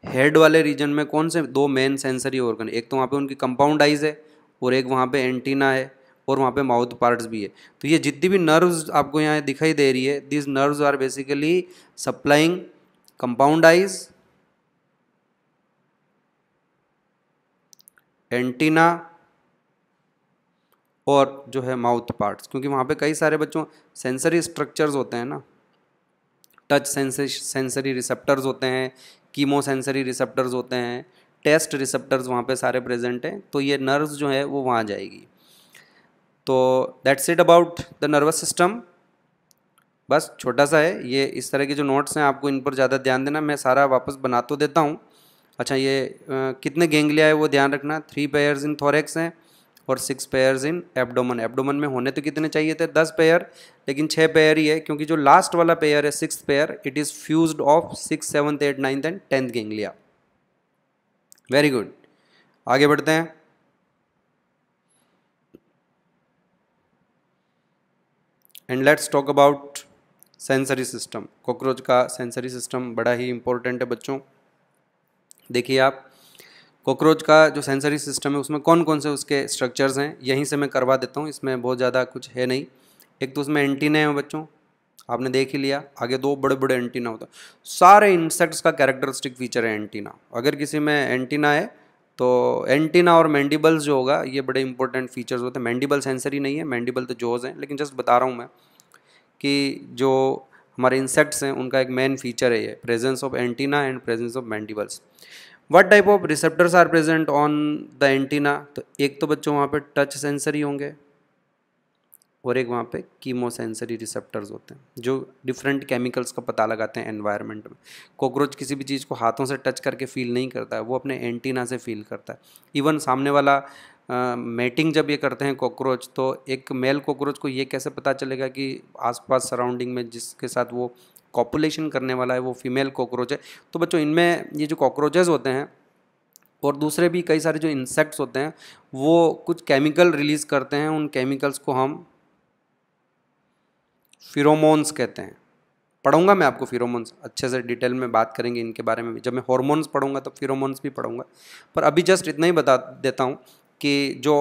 हेड वाले रीजन में कौन से दो मेन सेंसरी ऑर्गन एक तो वहाँ पे उनकी कंपाउंड आइज है और एक वहाँ पे एंटीना है और वहाँ पे माउथ पार्ट्स भी है तो ये जितनी भी नर्व्स आपको यहाँ दिखाई दे रही है this nerves are basically supplying compound eyes antenna और जो है माउथ पार्ट्स क्योंकि वहाँ पे कई सारे बच्चों सेंसरी स्ट्रक्चर्स होते हैं ना टच सेंसरी रिसेप्टर्स होते हैं कीमो सेंसरी रिसेप्टर्स होते हैं टेस्ट रिसेप्टर्स वहाँ पे सारे प्रेजेंट हैं तो ये नर्व्स जो है वो वहाँ जाएगी तो that's it about the nervous system बस छोटा सा है ये इस तरह के जो नोट्स हैं आपको इन पर ज़्यादा ध्यान देना मैं सारा वापस बना तो देता हूँ अच्छा ये आ, कितने गेंगलिया है वो ध्यान रखना थ्री पेयर्स इन थोरेक्स हैं और six pairs in abdomen abdomen में होने तो कितने चाहिए थे दस पेयर लेकिन छः पेयर ही है क्योंकि जो लास्ट वाला पेयर है six pair it is fuse of six seventh eight ninth and tenth ganglia very good आगे बढ़ते हैं and let's talk about sensory system cockroach का सेंसरी सिस्टम बड़ा ही इंपॉर्टेंट है बच्चों देखिए आप कॉकरोच का जो सेंसरी सिस्टम है उसमें कौन कौन से उसके स्ट्रक्चर्स हैं यहीं से मैं करवा देता हूँ इसमें बहुत ज़्यादा कुछ है नहीं एक तो उसमें एंटीना है बच्चों आपने देख ही लिया आगे दो बड़े बड़े एंटीना होता सारे इंसेक्ट्स का कैरेक्टरिस्टिक फीचर है एंटीना अगर किसी में एंटीना है तो एंटीना और मैंडिबल्स जो होगा ये बड़े इंपॉर्टेंट फीचर्स होते हैं मैंडिबल सेंसरी नहीं है मैंडिबल तो जोज हैं लेकिन जस्ट बता रहा हूँ मैं कि जो हमारे इंसेक्ट्स हैं उनका एक मेन फीचर है ये presence of antenna and presence of mandibles what type of receptors are present on the antenna तो एक तो बच्चों वहाँ पे टच सेंसरी होंगे और एक वहाँ पे कीमो सेंसरी रिसेप्टर्स होते हैं जो डिफरेंट केमिकल्स का पता लगाते हैं एनवायरनमेंट में कॉकरोच किसी भी चीज़ को हाथों से टच करके फील नहीं करता है वो अपने एंटीना से फील करता है इवन सामने वाला मेटिंग uh, जब ये करते हैं कॉकरोच तो एक मेल कॉकरोच को ये कैसे पता चलेगा कि आसपास सराउंडिंग में जिसके साथ वो कॉपुलेशन करने वाला है वो फीमेल कॉकरोच है तो बच्चों इनमें ये जो कॉकरोचेज़ होते हैं और दूसरे भी कई सारे जो इंसेक्ट्स होते हैं वो कुछ केमिकल रिलीज़ करते हैं उन केमिकल्स को हम फिरोमोन्स कहते हैं पढ़ूंगा मैं आपको फिरोमोन्स अच्छे से डिटेल में बात करेंगे इनके बारे में जब मैं हॉर्मोन्स पढ़ूंगा तब तो फिरोमोन्स भी पढ़ूंगा पर अभी जस्ट इतना ही बता देता हूँ कि जो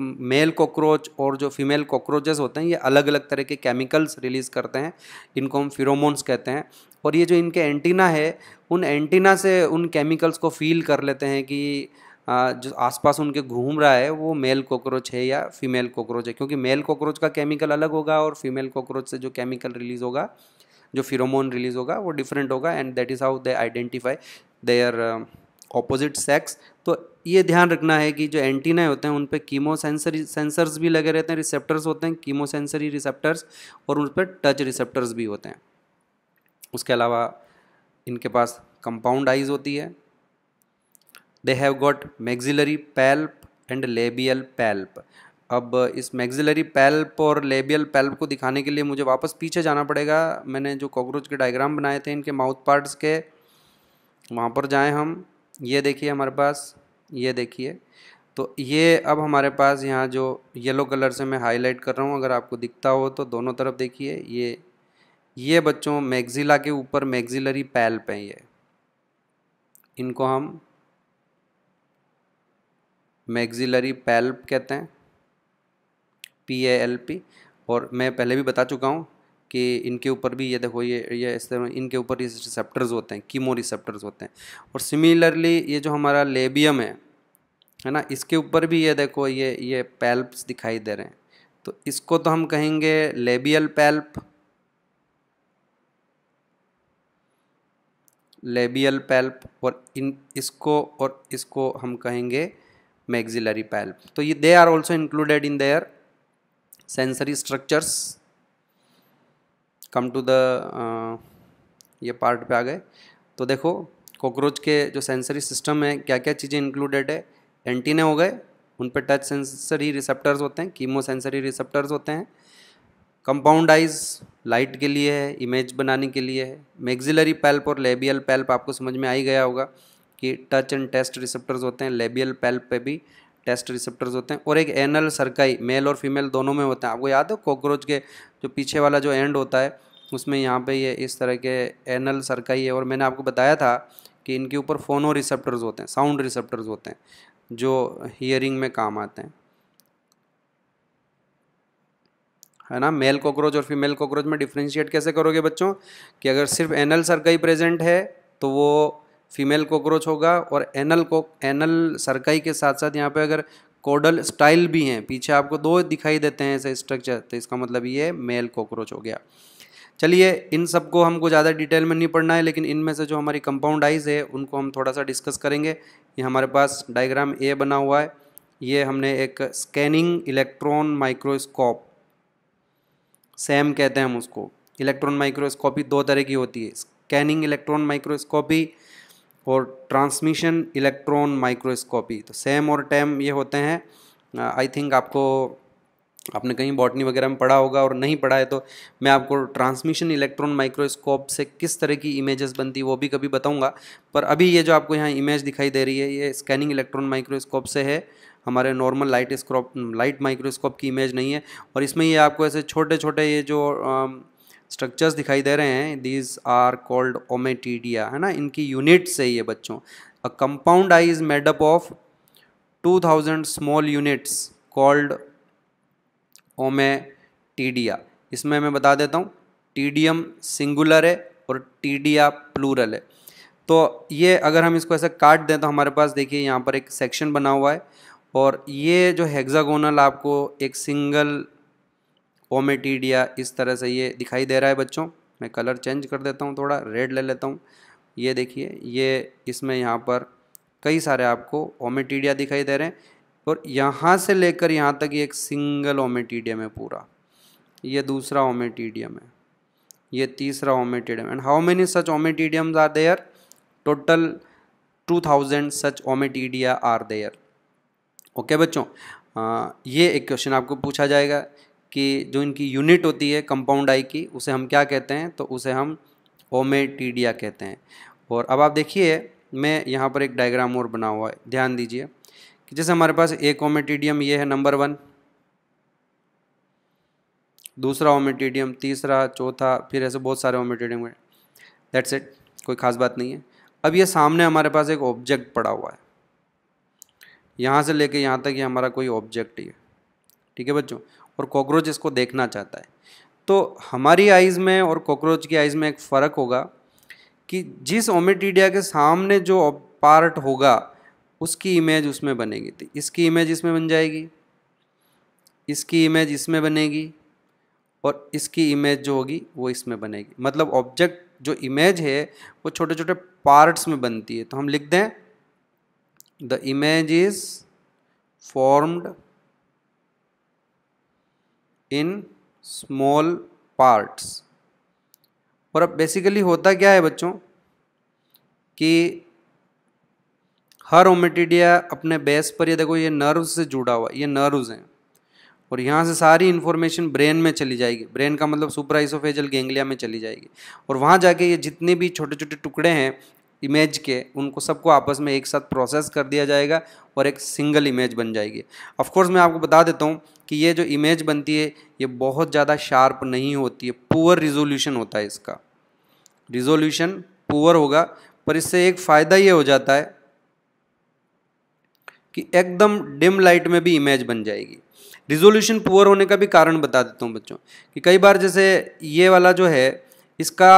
मेल कॉकरोच और जो फीमेल कॉकरोचेस होते हैं ये अलग अलग तरह के केमिकल्स रिलीज़ करते हैं इनको हम फिरोमोन्स कहते हैं और ये जो इनके एंटीना है उन एंटीना से उन केमिकल्स को फील कर लेते हैं कि जो आसपास उनके घूम रहा है वो मेल कॉकरोच है या फीमेल कॉकरोच है क्योंकि मेल कॉकरोच का केमिकल अलग होगा और फीमेल कॉकरोच से जो केमिकल रिलीज़ होगा जो फिरोमोन रिलीज़ होगा वो डिफरेंट होगा and that is how they identify their opposite sex तो ये ध्यान रखना है कि जो एंटीना होते हैं उन पर कीमो सेंसरी सेंसर्स भी लगे रहते हैं रिसेप्टर्स होते हैं कीमो सेंसरी रिसेप्टर्स और उन पर टच रिसेप्टर्स भी होते हैं उसके अलावा इनके पास कंपाउंड आइज होती है they have got maxillary palp and labial palp अब इस मैग्जिलरी पैल्प और लेबियल पैल्प को दिखाने के लिए मुझे वापस पीछे जाना पड़ेगा मैंने जो कॉकरोच के डायग्राम बनाए थे इनके माउथ पार्ट्स के वहाँ पर जाएँ हम ये देखिए हमारे पास ये देखिए तो ये अब हमारे पास यहाँ जो येलो कलर से मैं हाईलाइट कर रहा हूँ अगर आपको दिखता हो तो दोनों तरफ देखिए ये ये बच्चों मैगजिला के ऊपर मैगजिलरी पैल्प हैं ये इनको हम मैगजिलरी पैल्प कहते हैं पी ए एल पी और मैं पहले भी बता चुका हूँ कि इनके ऊपर भी ये देखो ये ये इस तरह इनके ऊपर ये रिसेप्टर्स होते हैं कीमो रिसेप्टर्स होते हैं और सिमिलरली ये जो हमारा लेबियम है है ना इसके ऊपर भी ये देखो ये ये पैल्प्स दिखाई दे रहे हैं तो इसको तो हम कहेंगे लेबियल पैल्प लेबियल पैल्प और इन इसको और इसको हम कहेंगे मैग्जिलरी पैल्प तो ये they are also included in their sensory structures come to the ये पार्ट पे आ गए तो देखो कॉकरोच के जो सेंसरी सिस्टम है क्या क्या चीज़ें इंक्लूडेड है एंटीने हो गए उन पर टच सेंसरी रिसेप्टर्स होते हैं कीमो सेंसरी रिसेप्टर्स होते हैं कंपाउंड आइज लाइट के लिए है इमेज बनाने के लिए है मैग्जिलरी पैल्प और लेबियल पैल्प आपको समझ में आ ही गया होगा कि टच एंड टेस्ट रिसेप्टर्स होते हैं लेबियल पैल्प पे भी टेस्ट रिसेप्टर्स होते हैं और एक एनल सरकाई मेल और फीमेल दोनों में होते हैं आपको याद है कॉकरोच के जो पीछे वाला जो एंड होता है उसमें यहाँ पे ये इस तरह के एनल सरकाई है और मैंने आपको बताया था कि इनके ऊपर फोनो रिसेप्टर्स होते हैं साउंड रिसेप्टर्स होते हैं जो हियरिंग में काम आते हैं है ना मेल कॉकरोच और फीमेल कॉकरोच में डिफ्रेंशिएट कैसे करोगे बच्चों कि अगर सिर्फ एनल सरकाई प्रेजेंट है तो वो फीमेल कॉकरोच होगा और एनल को एनल सरकाई के साथ साथ यहाँ पे अगर कोडल स्टाइल भी हैं पीछे आपको दो दिखाई देते हैं ऐसे स्ट्रक्चर तो इसका मतलब ये मेल कॉकरोच हो गया चलिए इन सबको हमको ज़्यादा डिटेल में नहीं पढ़ना है लेकिन इनमें से जो हमारी कंपाउंड आइज है उनको हम थोड़ा सा डिस्कस करेंगे ये हमारे पास डायग्राम ए बना हुआ है ये हमने एक स्कैनिंग इलेक्ट्रॉन माइक्रोस्कोप सेम कहते हैं हम उसको इलेक्ट्रॉन माइक्रोस्कोपी दो तरह की होती है स्कैनिंग इलेक्ट्रॉन माइक्रोस्कोपी तो और ट्रांसमिशन इलेक्ट्रॉन माइक्रोस्कोपी तो सेम और टैम ये होते हैं आई थिंक आपको आपने कहीं बॉटनी वगैरह में पढ़ा होगा और नहीं पढ़ा है तो मैं आपको ट्रांसमिशन इलेक्ट्रॉन माइक्रोस्कोप से किस तरह की इमेजेस बनती वो भी कभी बताऊंगा पर अभी ये जो आपको यहाँ इमेज दिखाई दे रही है ये स्कैनिंग इलेक्ट्रॉन माइक्रोस्कोप से है हमारे नॉर्मल लाइट स्क्रॉप लाइट माइक्रोस्कोप की इमेज नहीं है और इसमें ये आपको ऐसे छोटे छोटे ये जो आ, स्ट्रक्चर्स दिखाई दे रहे हैं दीज आर कॉल्ड ओमेटीडिया है ना इनकी यूनिट से ये बच्चों a compound eye is made up of 2000 small units called ommatidia इसमें मैं बता देता हूँ टीडियम सिंगुलर है और टीडिया प्लूरल है तो ये अगर हम इसको ऐसे काट दें तो हमारे पास देखिए यहाँ पर एक सेक्शन बना हुआ है और ये जो हेक्सागोनल आपको एक सिंगल पोमेटीडिया इस तरह से ये दिखाई दे रहा है बच्चों मैं कलर चेंज कर देता हूँ थोड़ा रेड ले लेता हूँ ये देखिए ये इसमें यहाँ पर कई सारे आपको ओमेटीडिया दिखाई दे रहे हैं और यहाँ से लेकर यहाँ तक ये एक सिंगल ओमेटीडियम है पूरा ये दूसरा ओमेटीडियम है ये तीसरा ommatidium and how many such ommatidiums are there total two thousand such ommatidia are there okay बच्चों आ, ये एक क्वेश्चन आपको पूछा जाएगा कि जो इनकी यूनिट होती है कंपाउंड आई की उसे हम क्या कहते हैं तो उसे हम ओमेटीडिया कहते हैं और अब आप देखिए मैं यहाँ पर एक डायग्राम और बना हुआ है ध्यान दीजिए कि जैसे हमारे पास एक ओमेटीडियम ये है नंबर वन दूसरा ओमेटीडियम तीसरा चौथा फिर ऐसे बहुत सारे ओमेटीडियम है दैट्स इट कोई ख़ास बात नहीं है अब ये सामने हमारे पास एक ऑब्जेक्ट पड़ा हुआ है यहाँ से लेके यहाँ तक ये यह हमारा कोई ऑब्जेक्ट ही है ठीक है बच्चों और कॉकरोच इसको देखना चाहता है तो हमारी आइज़ में और कॉकरोच की आइज़ में एक फ़र्क होगा कि जिस ओमेटीडिया के सामने जो पार्ट होगा उसकी इमेज उसमें बनेगी तो इसकी इमेज इसमें बन जाएगी इसकी इमेज इसमें बनेगी और इसकी इमेज जो होगी वो इसमें बनेगी मतलब ऑब्जेक्ट जो इमेज है वो छोटे छोटे पार्ट्स में बनती है तो हम लिख दें the image is formed in small parts और अब बेसिकली होता क्या है बच्चों कि हर ओमेटिडिया अपने बेस पर ये देखो ये नर्व से जुड़ा हुआ ये नर्व्स हैं और यहाँ से सारी इन्फॉर्मेशन ब्रेन में चली जाएगी ब्रेन का मतलब सुपराइसोफेजल गेंगलिया में चली जाएगी और वहाँ जाके ये जितने भी छोटे छोटे टुकड़े हैं इमेज के उनको सबको आपस में एक साथ प्रोसेस कर दिया जाएगा और एक सिंगल इमेज बन जाएगी कोर्स मैं आपको बता देता हूँ कि ये जो इमेज बनती है ये बहुत ज़्यादा शार्प नहीं होती है पुअर रिजोल्यूशन होता है इसका रिजोल्यूशन पुअर होगा पर इससे एक फ़ायदा ये हो जाता है कि एकदम डिम लाइट में भी इमेज बन जाएगी रिजोल्यूशन पुअर होने का भी कारण बता देता हूँ बच्चों कि कई बार जैसे ये वाला जो है इसका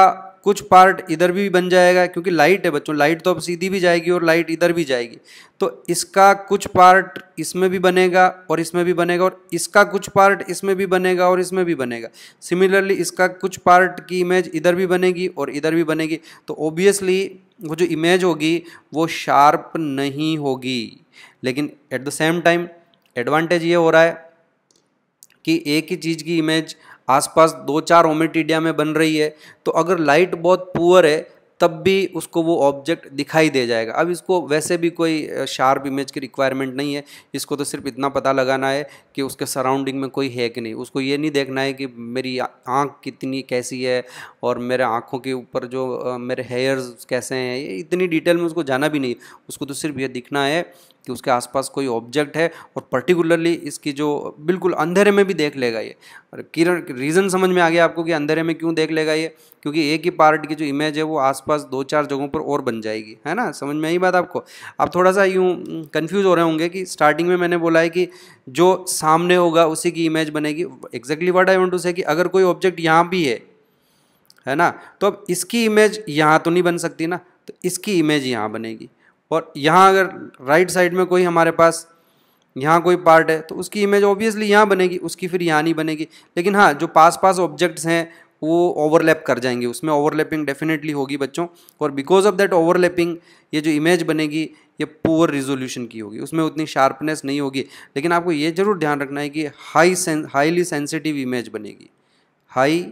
कुछ पार्ट इधर भी बन जाएगा क्योंकि लाइट है बच्चों लाइट तो अब सीधी भी जाएगी और लाइट इधर भी जाएगी तो इसका कुछ पार्ट इसमें भी बनेगा और इसमें भी बनेगा और इसका कुछ पार्ट इसमें भी बनेगा और इसमें भी बनेगा सिमिलरली इसका कुछ पार्ट की इमेज इधर भी बनेगी और इधर भी बनेगी तो ओबियसली वो जो इमेज होगी वो शार्प नहीं होगी लेकिन at the same time advantage ये हो रहा है कि एक ही चीज़ की इमेज आसपास दो चार होमेटिडिया में बन रही है तो अगर लाइट बहुत पुअर है तब भी उसको वो ऑब्जेक्ट दिखाई दे जाएगा अब इसको वैसे भी कोई शार्प इमेज की रिक्वायरमेंट नहीं है इसको तो सिर्फ इतना पता लगाना है कि उसके सराउंडिंग में कोई है कि नहीं उसको ये नहीं देखना है कि मेरी आँख कितनी कैसी है और मेरे आँखों के ऊपर जो मेरे हेयर्स कैसे हैं इतनी डिटेल में उसको जाना भी नहीं उसको तो सिर्फ ये दिखना है कि उसके आसपास कोई ऑब्जेक्ट है और पर्टिकुलरली इसकी जो बिल्कुल अंधेरे में भी देख लेगा ये और किरण रीज़न समझ में आ गया आपको कि अंधेरे में क्यों देख लेगा ये क्योंकि एक ही पार्ट की जो इमेज है वो आसपास दो चार जगहों पर और बन जाएगी है ना समझ में आई बात आपको आप थोड़ा सा यूँ कन्फ्यूज़ हो रहे होंगे कि स्टार्टिंग में मैंने बोला है कि जो सामने होगा उसी की इमेज बनेगी exactly what I want to say कि अगर कोई ऑब्जेक्ट यहाँ भी है है ना तो अब इसकी इमेज यहाँ तो नहीं बन सकती ना तो इसकी इमेज यहाँ बनेगी और यहाँ अगर राइट साइड में कोई हमारे पास यहाँ कोई पार्ट है तो उसकी इमेज ऑब्वियसली यहाँ बनेगी उसकी फिर यहाँ नहीं बनेगी लेकिन हाँ जो पास पास ऑब्जेक्ट्स हैं वो ओवरलैप कर जाएंगे उसमें ओवरलैपिंग डेफिनेटली होगी बच्चों और बिकॉज ऑफ दैट ओवरलैपिंग ये जो इमेज बनेगी ये पुअर रिजोल्यूशन की होगी उसमें उतनी शार्पनेस नहीं होगी लेकिन आपको ये ज़रूर ध्यान रखना है कि हाई हाईली सेंसिटिव इमेज बनेगी हाई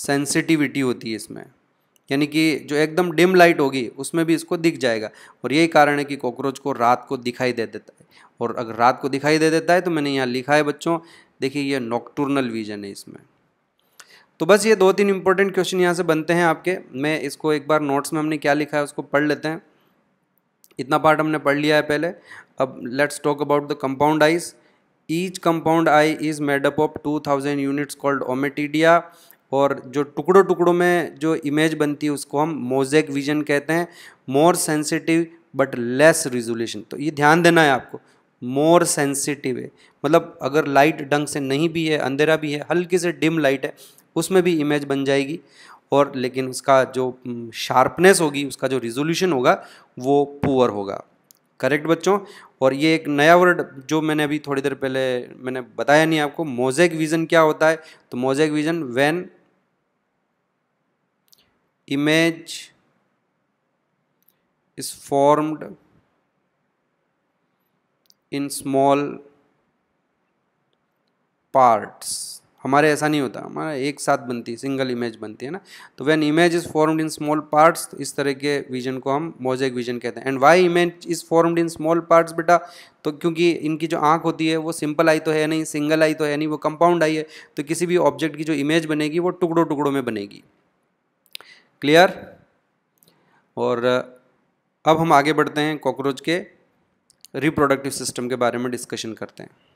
सेंसिटिविटी होती है इसमें यानी कि जो एकदम डिम लाइट होगी उसमें भी इसको दिख जाएगा और यही कारण है कि कॉकरोच को रात को दिखाई दे देता है और अगर रात को दिखाई दे देता है तो मैंने यहाँ लिखा है बच्चों देखिए ये नॉक्टूर्नल विजन है इसमें तो बस ये दो तीन इंपॉर्टेंट क्वेश्चन यहाँ से बनते हैं आपके मैं इसको एक बार नोट्स में हमने क्या लिखा है उसको पढ़ लेते हैं इतना पार्ट हमने पढ़ लिया है पहले अब let's talk about the compound eyes each eye is made up of two thousand units called ommatidia और जो टुकड़ों टुकड़ों में जो इमेज बनती है उसको हम मोजेक विजन कहते हैं more sensitive but less resolution तो ये ध्यान देना है आपको मोर सेंसिटिव है मतलब अगर लाइट ढंग से नहीं भी है अंधेरा भी है हल्की से डिम लाइट है उसमें भी इमेज बन जाएगी और लेकिन उसका जो शार्पनेस होगी उसका जो रिजोल्यूशन होगा वो पुअर होगा करेक्ट बच्चों और ये एक नया वर्ड जो मैंने अभी थोड़ी देर पहले मैंने बताया नहीं आपको मोजेक विज़न क्या होता है तो mosaic vision when image is formed in small parts हमारे ऐसा नहीं होता हमारा एक साथ बनती है सिंगल इमेज बनती है ना तो when image is formed in small parts इस तरह के विजन को हम मोजेक विजन कहते हैं and why image is formed in small parts बेटा तो क्योंकि इनकी जो आंख होती है वो सिंपल आई तो है नहीं सिंगल आई तो है नहीं वो कंपाउंड आई है तो किसी भी ऑब्जेक्ट की जो इमेज बनेगी वो टुकड़ों टुकड़ों में बनेगी क्लियर और अब हम आगे बढ़ते हैं कॉकरोच के रिप्रोडक्टिव सिस्टम के बारे में डिस्कशन करते हैं